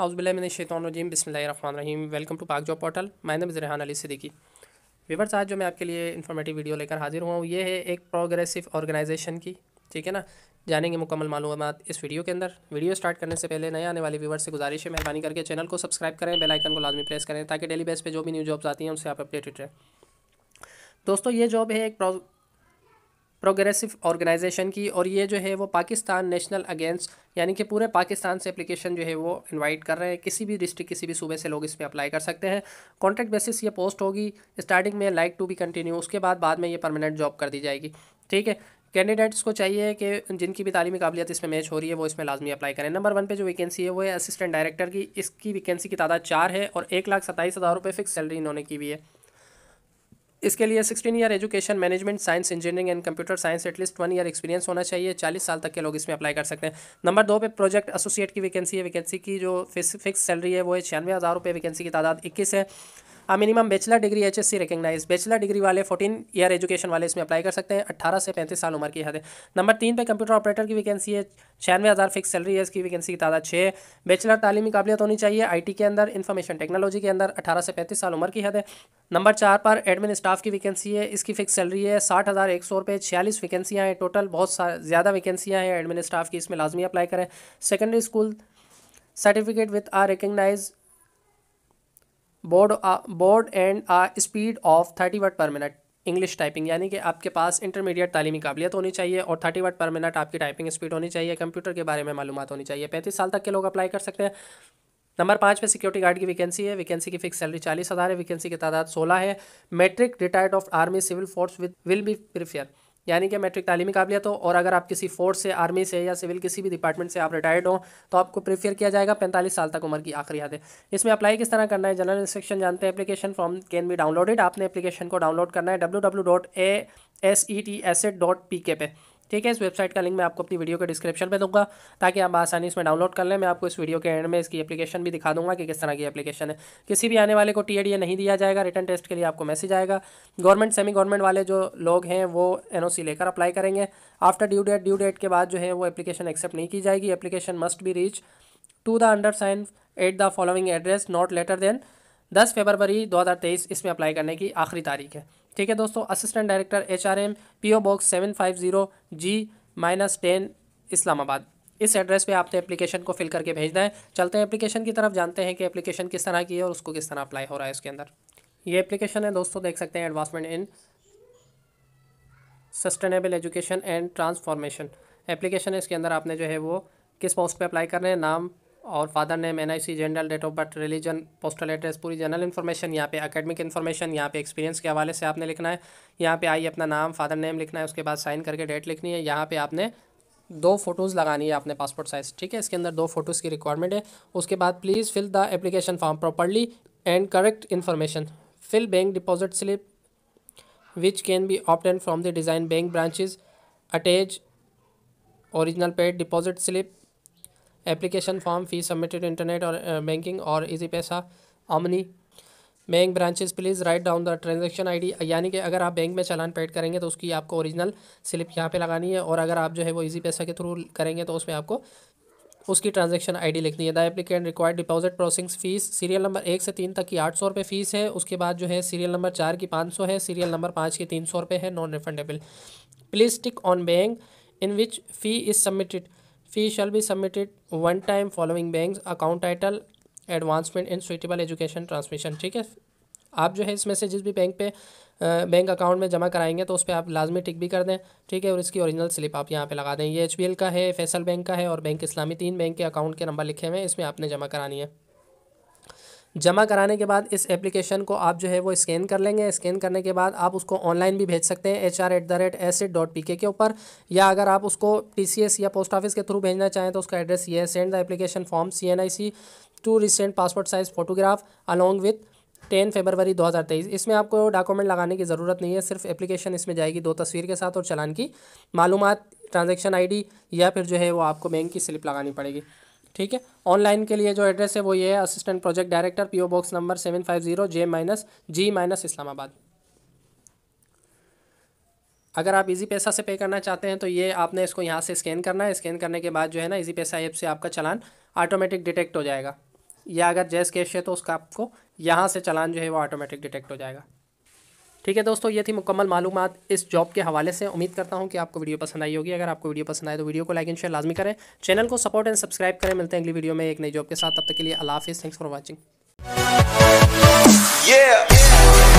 आउज़बिल्लाशैतरजीम बसमीम welcome to Pak job portal मैंने बजरहान अली से देखी वीवर्स आज जो मैं आपके लिए इन्फॉर्मेटिव वीडियो लेकर हाजिर हुआ हूँ ये है एक प्रोग्रेसिव ऑर्गेनाइजेशन की ठीक है ना जानेंगे मुकम्मल मालूम इस वीडियो के अंदर वीडियो स्टार्ट करने से पहले नए आने वाले व्यूवर्स से गुजारिश है मेहरबानी करके चैनल को सब्सक्राइब करें बेल आइकन को लाजमी प्रेस करें ताकि डेली बेस पर जो भी न्यू जॉब्स आती हैं उससे आप अपडेटेड रहें दोस्तों ये जॉब है एक प्रोग्रेसिव ऑर्गेनाइजेशन की और ये जो है वो पाकिस्तान नेशनल अगेंस्ट यानी कि पूरे पाकिस्तान से एप्लीकेशन जो है वो इनवाइट कर रहे हैं किसी भी डिस्ट्रिक्ट किसी भी सूबे से लोग इसमें अप्लाई कर सकते हैं कॉन्ट्रैक्ट बेसिस ये पोस्ट होगी स्टार्टिंग में लाइक टू बी कंटिन्यू उसके बाद बाद में ये परमानेंट जॉब कर दी जाएगी ठीक है कैंडिडेट्स को चाहिए कि जिनकी भी तालीमी काबिलियत इसमें मैच हो रही है वो इसमें लाजमी अप्लाई करें नंबर वन पे जो वैकेंसी है वो है असिस्टेंट डायरेक्टर की इसकी वैकेंसी की तादाद चार है और एक लाख सत्ताईस हज़ार रुपये फिक्स सैलरी इन्होंने की हुई है इसके लिए sixteen year education management science engineering and computer science at least one year experience होना चाहिए चालीस साल तक के लोग इसमें अप्लाई कर सकते हैं नंबर दो पे प्रोजेक्ट एसोसिएट की वैकेंसी है वैकेंसी की जो फिक्स सैलरी है वो है छियानवे हज़ार रुपये वैकेंसी की तादाद इक्कीस है a minimum bachelor degree H S recognise bachelor degree वाले फोर्टीन ईयर एजुकेशन वाले इसमें अप्लाई कर सकते हैं अठारह से पैंतीस साल उम्र की हद है नंबर तीन पे कंप्यूटर ऑपरेटर की वैकेंसी है छियानवे हज़ार फिक्स सैलरी है इसकी वैकेंसी की तादाद छः बैचलर तालीमी काबिलियत होनी चाहिए आईटी के अंदर इन्फॉर्मेशन टेक्नोलॉजी के अंदर अठारह से पैंतीस साल उम्र की हद है नंबर चार पर एडमिन स्टाफ की वैकेंसी है इसकी फिक्स सैलरी है साठ हज़ार एक सौ रुपये छियालीस वैकेंसियाँ हैं टोटल बहुत ज़्यादा वैकेंसियाँ हैं एडमिन स्टाफ की इसमें लाजमी अप्लाई करें secondary school certificate with or recognise board board and a speed of thirty word per minute English typing यानी कि आपके पास इंटरमीडिएट तालीमी काबिलियत होनी चाहिए और थर्टी वर्ड पर मिनट आपकी टाइपिंग स्पीड होनी चाहिए कंप्यूटर के बारे में मालूम होनी चाहिए पैंतीस साल तक के लोग अप्लाई कर सकते हैं नंबर पाँच पे सिक्योरिटी गार्ड की वैकेंसी है वैकेंसी की फिक्स सैलरी चालीस हज़ार है वैकेंसी की तादाद सोलह है matric retired of army civil force with will be preferred यानी कि मैट्रिक तालीमी काबिलियत हो और अगर आप किसी फोर्स से आर्मी से या सिविल किसी भी डिपार्टमेंट से आप रिटायर्ड हो तो आपको प्रेफर किया जाएगा पैंतालीस साल तक उम्र की आखिरी यादें इसमें अप्लाई किस तरह करना है जनरल इंस्ट्रक्शन जानते हैं application form can be downloaded आपने एप्लीकेशन को डाउनलोड करना है W W dot A S E T S ed dot P K पे ठीक है इस वेबसाइट का लिंक मैं आपको अपनी वीडियो के डिस्क्रिप्शन में दूंगा ताकि आप आसानी इसमें डाउनलोड कर लें मैं आपको इस वीडियो के एंड में इसकी एप्लीकेशन भी दिखा दूंगा कि किस तरह की एप्लीकेशन है किसी भी आने वाले को टी नहीं दिया जाएगा रिटर्न टेस्ट के लिए आपको मैसेज आएगा गवर्नमेंट सेमी गवर्नमेंट वाले जो लोग हैं वो एन लेकर अप्लाई करेंगे after due date due date के बाद जो है वो एप्लीकेशन एक्सेप्ट नहीं की जाएगी application must be reach to the under sign at the following address not later than दस फेबरवरी दो हज़ार तेईस इसमें अप्लाई करने की आखिरी तारीख है ठीक है दोस्तों assistant director H R M P O box seven five zero G minus ten Islamabad इस एड्रेस पे आपने एप्लीकेशन को फिल करके भेजना है चलते हैं एप्लीकेशन की तरफ जानते हैं कि एप्लीकेशन किस तरह की है और उसको किस तरह अप्लाई हो रहा है उसके अंदर ये एप्लीकेशन है दोस्तों देख सकते हैं advancement in sustainable education and transformation application है इसके अंदर आपने जो है वो किस पोस्ट पे अप्लाई कर रहे हैं नाम और father name N I C general date of birth religion postal address पूरी जनरल इन्फॉर्मेशन यहाँ पे अकेडमिक इन्फॉर्मेशन यहाँ पे एक्सपीरियंस के हवाले से आपने लिखना है यहाँ पे आई अपना नाम फादर नेम लिखना है उसके बाद साइन करके डेट लिखनी है यहाँ पे आपने दो फोटोज़ लगानी है आपने पासपोर्ट साइज़ ठीक है इसके अंदर दो फोटोज़ की रिक्वायरमेंट है उसके बाद please fill the application form properly and correct information fill bank deposit slip which can be obtain from the design bank branches attach original paid deposit slip application form fees submitted internet और banking और Easypaisa Omni bank branches please write down the transaction ID यानी कि अगर आप bank में चालान paid करेंगे तो उसकी आपको ओरिजिनल स्लिप यहाँ पे लगानी है और अगर आप जो है वो इजी पैसा के थ्रू करेंगे तो उसमें आपको उसकी ट्रांजेक्शन आईडी लिखनी है the applicant required deposit processing fees serial number एक से तीन तक की आठ सौ रुपये फीस है उसके बाद जो है सीरियल नंबर चार की पाँच सौ है सीरियल नंबर पाँच की तीन सौ है non refundable please tick on bank in which fee is submitted fee shall be submitted one time following bank account title advancement in suitable education transmission ठीक है आप जो है इसमें से जिस भी बैंक पे बैंक अकाउंट में जमा कराएंगे तो उस पर आप लाजमी टिक भी कर दें ठीक है और इसकी ओरिजिनल स्लिप आप यहाँ पे लगा दें ये एच का है फैसल बैंक का है और बैंक इस्लामी तीन बैंक के अकाउंट के नंबर लिखे हुए हैं इसमें आपने जमा करानी है जमा कराने के बाद इस एप्लीकेशन को आप जो है वो स्कैन कर लेंगे स्कैन करने के बाद आप उसको ऑनलाइन भी भेज सकते हैं H R at the rate S ed dot P K के ऊपर या अगर आप उसको टी सी एस या पोस्ट ऑफिस के थ्रू भेजना चाहें तो उसका एड्रेस ये है send the application form C N I C two recent passport size photograph along with ten February 2023 इसमें आपको डॉक्यूमेंट लगाने की ज़रूरत नहीं है सिर्फ एप्लीकेशन इसमें जाएगी दो तस्वीर के साथ और चलान की मालूम ट्रांजेक्शन डी या फिर जो है वो आपको बैंक की स्लिप लगानी पड़ेगी ठीक है ऑनलाइन के लिए जो एड्रेस है वो ये है assistant project director PO box number seven five zero J minus G minus Islamabad अगर आप इजी पैसा से पे करना चाहते हैं तो ये आपने इसको यहाँ से स्कैन करना है स्कैन करने के बाद जो है ना इजी पैसा ऐप से आपका चलान ऑटोमेटिक डिटेक्ट हो जाएगा या अगर जैस कैश है तो उसका आपको यहाँ से चलान जो है वो ऑटोमेटिक डिटेक्ट हो जाएगा ठीक है दोस्तों ये थी मुकम्मल मालूम इस जॉब के हवाले से उम्मीद करता हूँ कि आपको वीडियो पसंद आई होगी अगर आपको वीडियो पसंद आए तो वीडियो को लाइक एंड शेयर लाजमी करें चैनल को सपोर्ट एंड सब्सक्राइब करें मिलते हैं अगली वीडियो में एक नई जॉब के साथ तब तक के लिए अल्लाह थैंक्स फॉर वॉचिंग